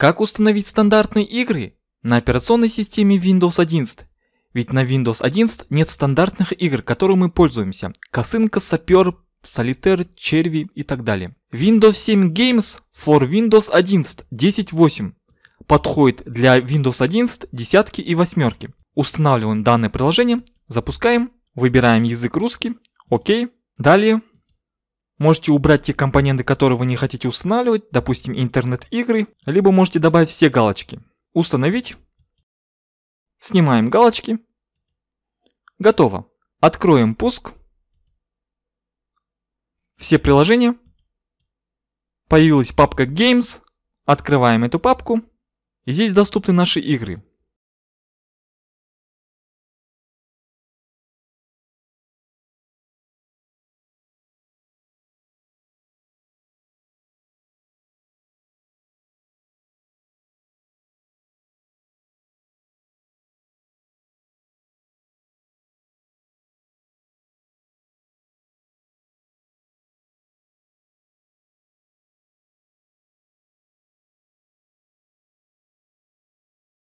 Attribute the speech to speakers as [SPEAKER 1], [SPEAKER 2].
[SPEAKER 1] Как установить стандартные игры на операционной системе Windows 11? Ведь на Windows 11 нет стандартных игр, которыми мы пользуемся. Косынка, сапер, солитер, черви и так далее. Windows 7 Games for Windows 11 10.8 подходит для Windows 11 десятки и восьмерки. Устанавливаем данное приложение, запускаем, выбираем язык русский, ОК, Далее Можете убрать те компоненты, которые вы не хотите устанавливать, допустим, интернет-игры, либо можете добавить все галочки. Установить. Снимаем галочки. Готово. Откроем пуск. Все приложения. Появилась папка Games. Открываем эту
[SPEAKER 2] папку. Здесь доступны наши игры.